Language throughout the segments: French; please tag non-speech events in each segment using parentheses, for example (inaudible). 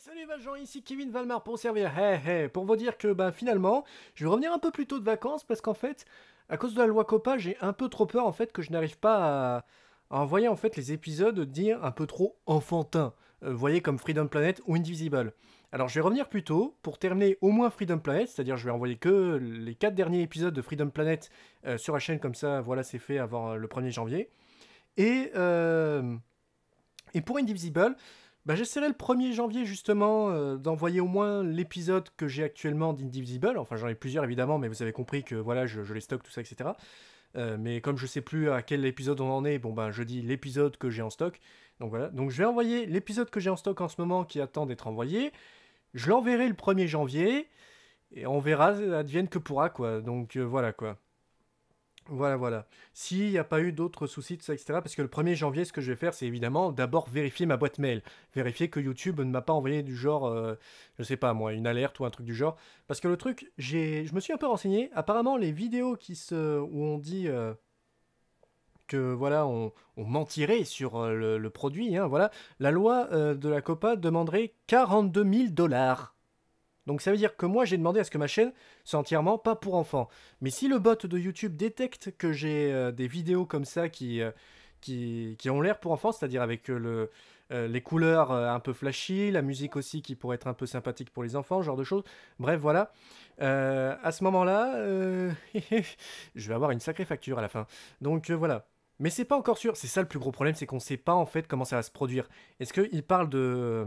Salut Valjean, ici Kevin Valmar pour servir. Hey, hey, pour vous dire que ben finalement, je vais revenir un peu plus tôt de vacances parce qu'en fait, à cause de la loi Copa, j'ai un peu trop peur en fait que je n'arrive pas à... envoyer en fait les épisodes dire un peu trop enfantin. Euh, voyez comme Freedom Planet ou Indivisible. Alors je vais revenir plus tôt pour terminer au moins Freedom Planet, c'est-à-dire je vais envoyer que les quatre derniers épisodes de Freedom Planet euh, sur la chaîne comme ça, voilà c'est fait avant euh, le 1er janvier. Et, et pour Indivisible, bah, J'essaierai le 1er janvier justement euh, d'envoyer au moins l'épisode que j'ai actuellement d'Indivisible. Enfin, j'en ai plusieurs évidemment, mais vous avez compris que voilà, je, les stocke, tout ça, etc. Euh, mais comme je sais plus à quel épisode on en est, bon ben je dis l'épisode que j'ai en stock. Donc voilà, donc je vais envoyer l'épisode que j'ai en stock en ce moment qui attend d'être envoyé. Je l'enverrai le 1er janvier et on verra, advienne que pourra quoi. Donc euh, voilà quoi. Voilà, voilà. S'il n'y a pas eu d'autres soucis, tout ça, etc. Parce que le 1er janvier, ce que je vais faire, c'est évidemment d'abord vérifier ma boîte mail. Vérifier que YouTube ne m'a pas envoyé du genre, je euh, je sais pas moi, une alerte ou un truc du genre. Parce que le truc, j'ai, je me suis un peu renseigné. Apparemment, les vidéos qui se, où on dit euh, que voilà, on, mentirait sur euh, le, produit, hein, voilà, la loi de la COPA demanderait 42 000 dollars. Donc ça veut dire que moi j'ai demandé à ce que ma chaîne soit entièrement pas pour enfants. Mais si le bot de YouTube détecte que j'ai euh, des vidéos comme ça euh, qui, qui, ont l'air pour enfants, c'est-à-dire avec euh, les couleurs un peu flashy, la musique aussi qui pourrait être un peu sympathique pour les enfants, genre de choses, bref voilà, à ce moment-là, (laughs) je vais avoir une sacrée facture à la fin. Donc voilà. Mais c'est pas encore sûr, c'est ça le plus gros problème, c'est qu'on sait pas en fait comment ça va se produire. Est-ce qu'il parle de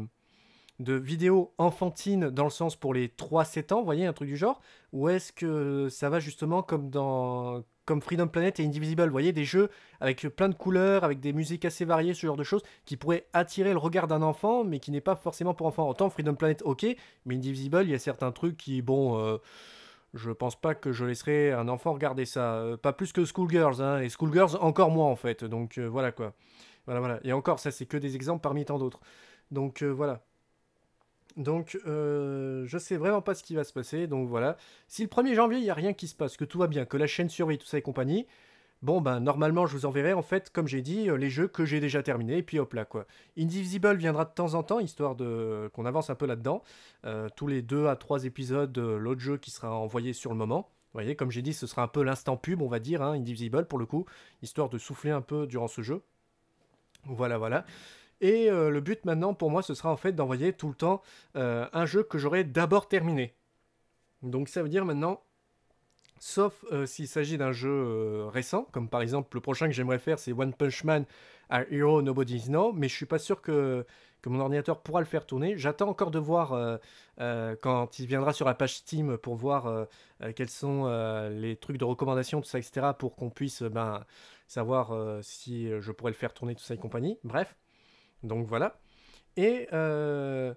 de vidéos enfantines dans le sens pour les 3-7 ans, vous voyez, un truc du genre Ou est-ce que ça va justement comme dans comme Freedom Planet et Indivisible, vous voyez, des jeux avec plein de couleurs, avec des musiques assez variées, ce genre de choses, qui pourraient attirer le regard d'un enfant, mais qui n'est pas forcément pour enfants. Autant Freedom Planet, ok, mais Indivisible, il y a certains trucs qui, bon... Euh, je pense pas que je laisserai un enfant regarder ça. Euh, pas plus que Schoolgirls, hein, et Schoolgirls encore moins en fait. Donc euh, voilà quoi. Voilà, voilà. Et encore, ça c'est que des exemples parmi tant d'autres. Donc voilà. Donc, euh, je sais vraiment pas ce qui va se passer. Donc voilà. Si le 1er janvier, il n'y a rien qui se passe, que tout va bien, que la chaîne survit, tout ça et compagnie, bon, ben normalement, je vous enverrai, en fait, comme j'ai dit, euh, les jeux que j'ai déjà terminés. Et puis hop là, quoi. Indivisible viendra de temps en temps, histoire de qu'on avance un peu là-dedans. Euh, tous les 2 à 3 épisodes, euh, l'autre jeu qui sera envoyé sur le moment. Vous voyez, comme j'ai dit, ce sera un peu l'instant pub, on va dire, hein, Indivisible pour le coup, histoire de souffler un peu durant ce jeu. Voilà, voilà. Et euh, le but maintenant pour moi, ce sera en fait d'envoyer tout le temps euh, un jeu que j'aurai d'abord terminé. Donc ça veut dire maintenant, sauf euh, s'il s'agit d'un jeu récent, comme par exemple le prochain que j'aimerais faire, c'est One Punch Man à Hero Nobody's No, mais je suis pas sûr que, que mon ordinateur pourra le faire tourner. J'attends encore de voir quand il viendra sur la page Steam pour voir quels sont les trucs de recommandation, tout ça, etc., pour qu'on puisse ben, savoir si je pourrais le faire tourner, tout ça et compagnie. Bref. Donc voilà. Euh,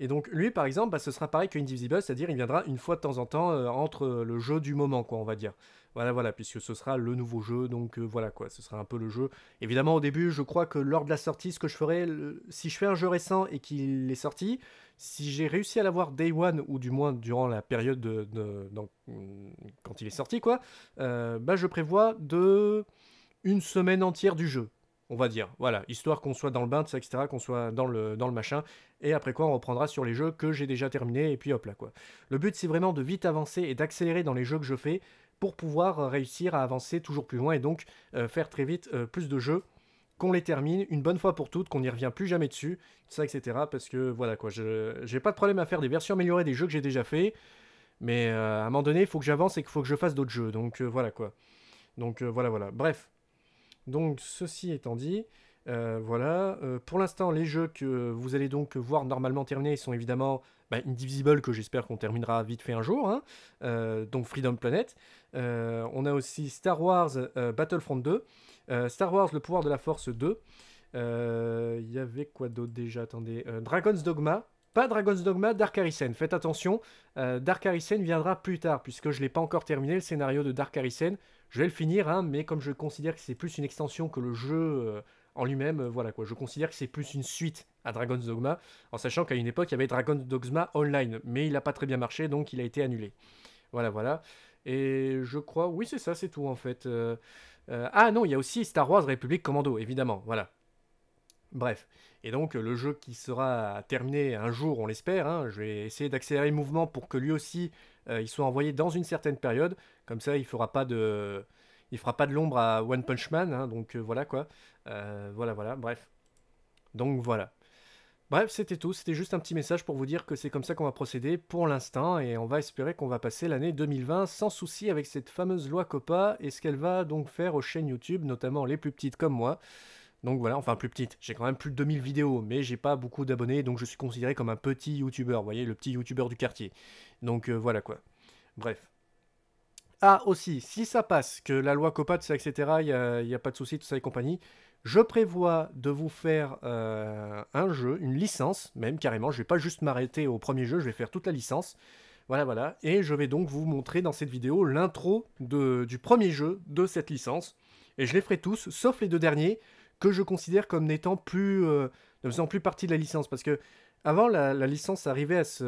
et, donc lui, par exemple, bah, ce sera pareil que Indivisible, c'est-à-dire il viendra une fois de temps en temps euh, entre euh, le jeu du moment, quoi, on va dire. Voilà, voilà, puisque ce sera le nouveau jeu, donc voilà, quoi, ce sera un peu le jeu. Évidemment, au début, je crois que lors de la sortie, ce que je ferai, si je fais un jeu récent et qu'il est sorti, si j'ai réussi à l'avoir day one, ou du moins durant la période de, quand il est sorti, quoi, bah, je prévois de une semaine entière du jeu on va dire. Voilà, histoire qu'on soit dans le bain ça, etc., qu'on soit dans le, dans le machin. Et après quoi, on reprendra sur les jeux que j'ai déjà terminés, et puis hop là, quoi. Le but, c'est vraiment de vite avancer et d'accélérer dans les jeux que je fais pour pouvoir euh, réussir à avancer toujours plus loin et donc euh, faire très vite euh, plus de jeux qu'on les termine une bonne fois pour toutes, qu'on n'y revient plus jamais dessus, ça, etc. Parce que voilà quoi, je j'ai pas de problème à faire des versions améliorées des jeux que j'ai déjà fait, mais à un moment donné, il faut que j'avance et qu'il faut que je fasse d'autres jeux, donc voilà quoi. Donc voilà, voilà. Bref, donc ceci étant dit, euh, voilà, euh, pour l'instant les jeux que vous allez donc voir normalement terminés sont évidemment bah, Indivisible que j'espère qu'on terminera vite fait un jour, hein, euh, donc Freedom Planet. on a aussi Star Wars Battlefront 2, Star Wars Le pouvoir de la Force 2, il y avait quoi d'autre déjà, attendez, Dragon's Dogma, pas Dragon's Dogma, Dark Arisen. Faites attention, Dark Arisen viendra plus tard, puisque je ne l'ai pas encore terminé, le scénario de Dark Arisen. Je vais le finir, hein, mais comme je considère que c'est plus une extension que le jeu euh, en lui-même, euh, voilà quoi. Je considère que c'est plus une suite à Dragon's Dogma, en sachant qu'à une époque, il y avait Dragon's Dogma Online, mais il n'a pas très bien marché, donc il a été annulé. Voilà, voilà. Et je crois, oui, c'est ça, c'est tout en fait. Euh, ah non, il y a aussi Star Wars République Commando, évidemment, voilà. Bref. Et donc, le jeu qui sera terminé un jour, on l'espère, hein, je vais essayer d'accélérer le mouvement pour que lui aussi euh, ils soient envoyés dans une certaine période. Comme ça, il fera pas de, il fera pas de l'ombre à One Punch Man. Hein, donc euh, voilà quoi. Euh, voilà voilà. Bref. Donc voilà. Bref, c'était tout. C'était juste un petit message pour vous dire que c'est comme ça qu'on va procéder pour l'instant et on va espérer qu'on va passer l'année 2020 sans souci avec cette fameuse loi COPA et ce qu'elle va donc faire aux chaînes YouTube, notamment les plus petites comme moi. Donc voilà, enfin plus petite. J'ai quand même plus de 2000 vidéos, mais j'ai pas beaucoup d'abonnés, donc je suis considéré comme un petit youtubeur, vous voyez, le petit youtubeur du quartier. Donc euh, voilà quoi. Bref. Ah aussi, si ça passe, que la loi COPAT, etc., il n'y a, a, pas de souci, tout ça et compagnie, je prévois de vous faire euh, un jeu, une licence, même carrément, je vais pas juste m'arrêter au premier jeu, je vais faire toute la licence. Voilà, voilà. Et je vais donc vous montrer dans cette vidéo l'intro du premier jeu de cette licence. Et je les ferai tous, sauf les deux derniers, que je considère comme n'étant plus, euh, ne faisant plus partie de la licence. Parce que avant, la, licence arrivait à se.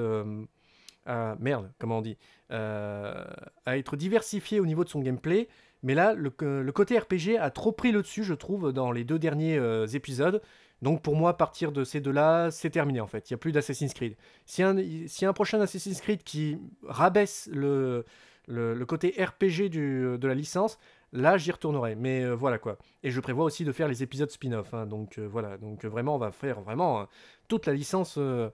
Euh, merde, comment on dit euh, À être diversifiée au niveau de son gameplay. Mais là, le, côté RPG a trop pris le dessus, je trouve, dans les deux derniers épisodes. Donc pour moi, à partir de ces deux-là, c'est terminé en fait. Il n'y a plus d'Assassin's Creed. Si y a un prochain Assassin's Creed qui rabaisse le, le, côté RPG du, de la licence, là j'y retournerai. Mais euh, voilà quoi. Et je prévois aussi de faire les épisodes spin-off. Hein, donc euh, voilà, donc euh, vraiment on va faire vraiment hein, toute la licence. voilà,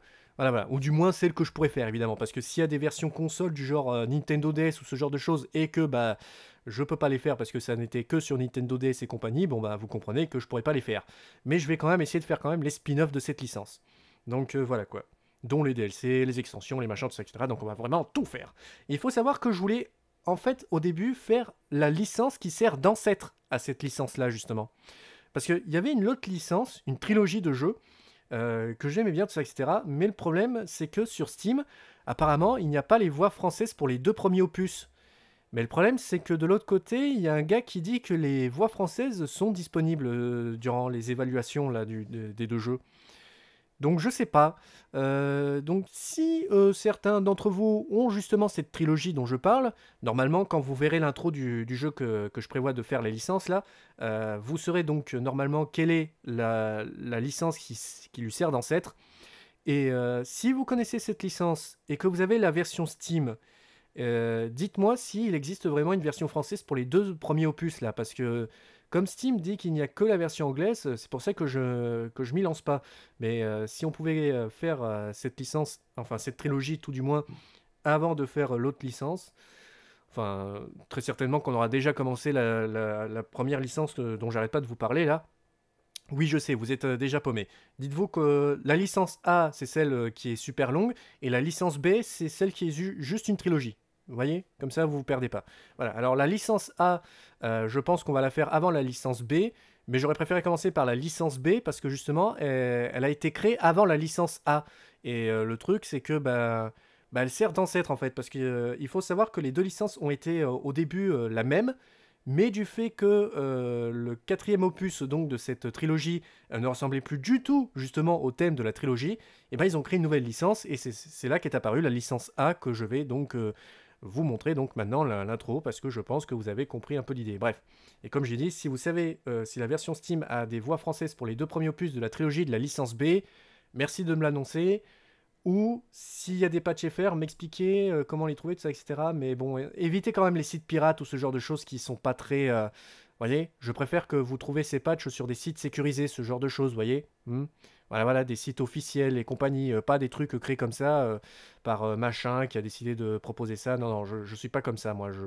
voilà, ou du moins celle que je pourrais faire évidemment, parce que s'il y a des versions console du genre Nintendo DS ou ce genre de choses, et que bah je peux pas les faire parce que ça n'était que sur Nintendo DS et compagnie, bon bah vous comprenez que je pourrais pas les faire. Mais je vais quand même essayer de faire quand même les spin off de cette licence. Donc voilà quoi dont les DLC, les extensions, les machins, tout ça, etc. Donc on va vraiment tout faire. il faut savoir que je voulais en fait, au début, faire la licence qui sert d'ancêtre à cette licence-là, justement. Parce qu'il y avait une autre licence, une trilogie de jeux, euh, que j'aimais bien, tout ça, etc. Mais le problème, c'est que sur Steam, apparemment, il n'y a pas les voix françaises pour les deux premiers opus. Mais le problème, c'est que de l'autre côté, il y a un gars qui dit que les voix françaises sont disponibles euh, durant les évaluations là, des deux jeux. Donc je sais pas. Euh, donc si euh, certains d'entre vous ont justement cette trilogie dont je parle, normalement quand vous verrez l'intro du, jeu que, je prévois de faire les licences là, euh, vous saurez donc normalement quelle est la, licence qui, qui, lui sert d'ancêtre. Et si vous connaissez cette licence et que vous avez la version Steam, dites-moi s'il existe vraiment une version française pour les deux premiers opus là, parce que comme Steam dit qu'il n'y a que la version anglaise, euh, c'est pour ça que je que je m'y lance pas. Mais euh, si on pouvait euh, faire cette licence, enfin cette trilogie tout du moins, avant de faire l'autre licence, enfin très certainement qu'on aura déjà commencé la, première licence dont j'arrête pas de vous parler là. Oui, je sais, vous êtes déjà paumé. Dites-vous que la licence A, c'est celle qui est super longue, et la licence B, c'est celle qui est eu juste une trilogie. Vous voyez Comme ça, vous ne vous perdez pas. Voilà. Alors, la licence A, euh, je pense qu'on va la faire avant la licence B. Mais j'aurais préféré commencer par la licence B parce que justement, elle, a été créée avant la licence A. Et euh, le truc, c'est que bah, bah, elle sert d'ancêtre en fait. Parce qu'il euh, faut savoir que les deux licences ont été au début la même. Mais du fait que le quatrième opus donc, de cette trilogie ne ressemblait plus du tout justement au thème de la trilogie, et ben, ils ont créé une nouvelle licence et c'est là qu'est apparue la licence A que je vais donc vous montrer donc maintenant l'intro parce que je pense que vous avez compris un peu l'idée. Bref, et comme j'ai dit, si vous savez euh, si la version Steam a des voix françaises pour les deux premiers opus de la trilogie de la licence B, merci de me l'annoncer. Ou s'il y a des patchs FR, m'expliquer euh, comment les trouver, tout ça, etc. Mais bon, évitez quand même les sites pirates ou ce genre de choses qui sont pas très euh, voyez, je préfère que vous trouviez ces patchs sur des sites sécurisés, ce genre de choses, voyez. Hmm. voilà, voilà, des sites officiels et compagnie, euh, pas des trucs créés comme ça euh, par euh, machin qui a décidé de proposer ça. Non, non, je, ne suis pas comme ça, moi. Je,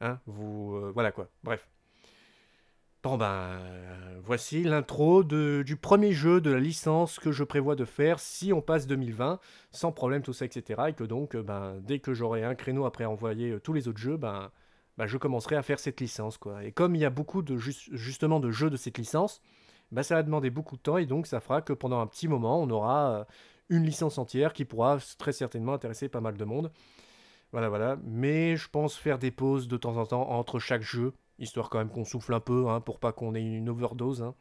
hein, vous, voilà quoi. Bref. Bon ben, voici l'intro du premier jeu de la licence que je prévois de faire si on passe 2020, sans problème, tout ça, etc. Et que donc, ben, dès que j'aurai un créneau après envoyer tous les autres jeux, ben, bah, je commencerai à faire cette licence. Quoi. Et comme il y a beaucoup de justement de jeux de cette licence, bah, ça va demander beaucoup de temps et donc ça fera que pendant un petit moment, on aura euh, une licence entière qui pourra très certainement intéresser pas mal de monde. Voilà, voilà. Mais je pense faire des pauses de temps en temps entre chaque jeu, histoire quand même qu'on souffle un peu, hein, pour pas qu'on ait une overdose. Hein.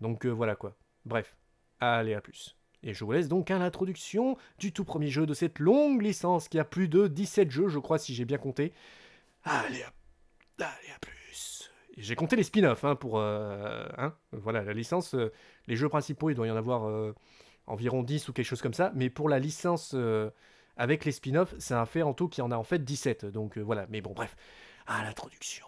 Donc euh, voilà quoi. Bref, allez à plus. Et je vous laisse donc à l'introduction du tout premier jeu de cette longue licence qui a plus de 17 jeux, je crois, si j'ai bien compté. Allez, Allez, à plus. J'ai compté les spin-offs hein, pour. Euh, hein, voilà, la licence, euh, les jeux principaux, il doit y en avoir euh, environ 10 ou quelque chose comme ça. Mais pour la licence avec les spin-offs, c'est un fait en tout qu'il y en a en fait 17. Donc voilà, mais bon, bref. à ah, l'introduction.